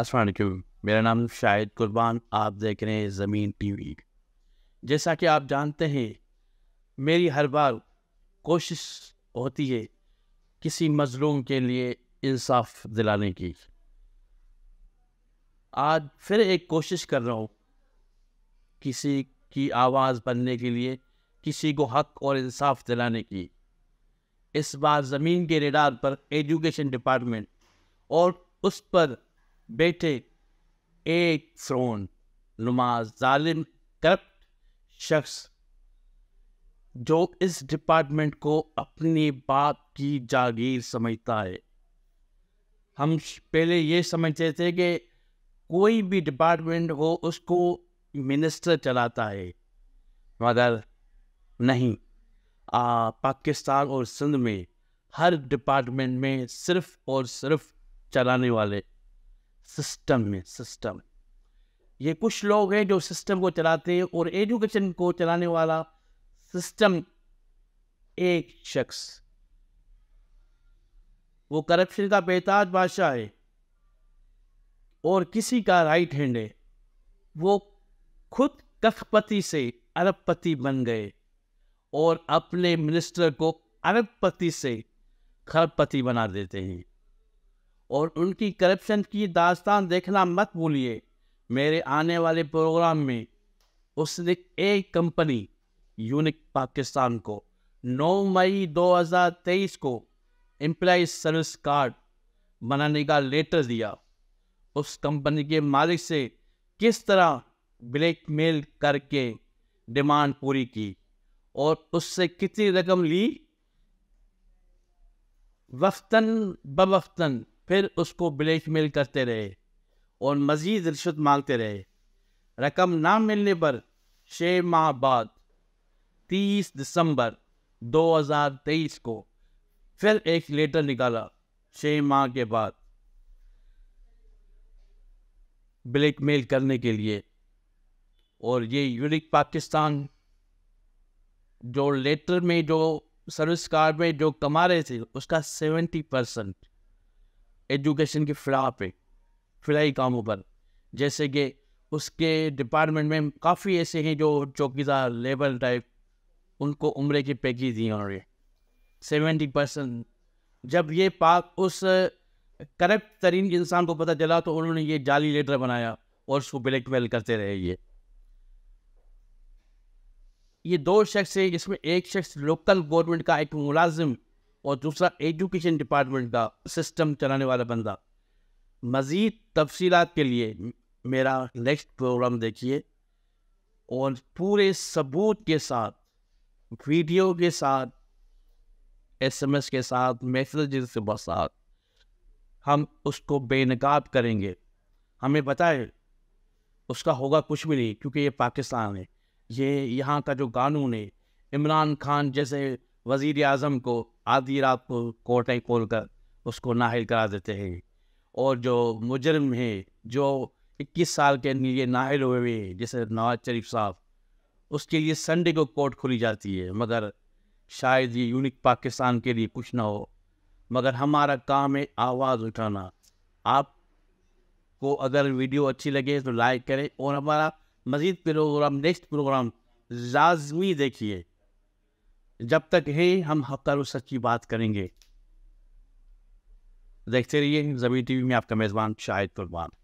असलम मेरा नाम शाहिद कुर्बान आप देख रहे हैं ज़मीन टीवी जैसा कि आप जानते हैं मेरी हर बार कोशिश होती है किसी मज़लूम के लिए इंसाफ दिलाने की आज फिर एक कोशिश कर रहा हूँ किसी की आवाज़ बनने के लिए किसी को हक और इंसाफ दिलाने की इस बार ज़मीन के रेडार पर एजुकेशन डिपार्टमेंट और उस पर बेटे एक फ्रोन नुमा जालिम करप्ट शख्स जो इस डिपार्टमेंट को अपनी बाप की जागीर समझता है हम पहले ये समझते थे कि कोई भी डिपार्टमेंट हो उसको मिनिस्टर चलाता है मगर नहीं आ, पाकिस्तान और सिंध में हर डिपार्टमेंट में सिर्फ और सिर्फ चलाने वाले सिस्टम में सिस्टम ये कुछ लोग हैं जो सिस्टम को चलाते हैं और एजुकेशन को चलाने वाला सिस्टम एक शख्स वो करप्शन का बेताज बादशाह है और किसी का राइट हैंड है वो खुद कखपति से अरबपति बन गए और अपने मिनिस्टर को अरबपति से खरबपति बना देते हैं और उनकी करप्शन की दास्तान देखना मत भूलिए मेरे आने वाले प्रोग्राम में उसने एक कंपनी यूनिक पाकिस्तान को 9 मई 2023 को एम्प्लॉज सर्विस कार्ड बनाने का लेटर दिया उस कंपनी के मालिक से किस तरह ब्लैकमेल करके डिमांड पूरी की और उससे कितनी रकम ली वफ्तन बवफ्तन फिर उसको ब्लैकमेल करते रहे और मज़ीद रिश्वत मांगते रहे रकम ना मिलने पर छः माह बाद तीस दिसंबर 2023 को फिर एक लेटर निकाला छः माह के बाद ब्लैकमेल करने के लिए और ये यूनिक पाकिस्तान जो लेटर में जो सर्विस कार्ड में जो कमा रहे थे उसका सेवेंटी परसेंट एजुकेशन के फ़िला पे फ़िलाई कामों पर जैसे कि उसके डिपार्टमेंट में काफ़ी ऐसे हैं जो चौकीदार लेबर टाइप उनको उम्र की पैकेज दी उन्होंने सेवेंटी परसेंट जब ये पाक उस करप्ट तरीन इंसान को पता चला तो उन्होंने ये जाली लेटर बनाया और उसको ब्लैकमेल करते रहे ये ये दो शख्स है जिसमें एक शख्स लोकल गवर्नमेंट का एक मुलाजिम और दूसरा एजुकेशन डिपार्टमेंट का सिस्टम चलाने वाला बंदा मज़ीद तफसीत के लिए मेरा नेक्स्ट प्रोग्राम देखिए और पूरे सबूत के साथ वीडियो के साथ एसएमएस के साथ मैसेजेस के साथ हम उसको बेनकाब करेंगे हमें बताए उसका होगा कुछ भी नहीं क्योंकि ये पाकिस्तान है ये यहाँ का जो कानून है इमरान खान जैसे वजीर अजम को आधी रात को कोर्टें खोल कर उसको नाहल करा देते हैं और जो मुजरम है जो 21 साल के लिए नाहल हुए हुए जैसे नवाज शरीफ साहब उसके लिए संडे को कोर्ट खोली जाती है मगर शायद ये यूनिक पाकिस्तान के लिए कुछ ना हो मगर हमारा काम है आवाज़ उठाना आप को अगर वीडियो अच्छी लगे तो लाइक करें और हमारा मज़ीद प्रोग्राम नेक्स्ट प्रोग्राम लाजमी देखिए जब तक है हम रोज सच्ची बात करेंगे देखते रहिए जमीन टीवी में आपका मेज़बान शाहिद कुरबान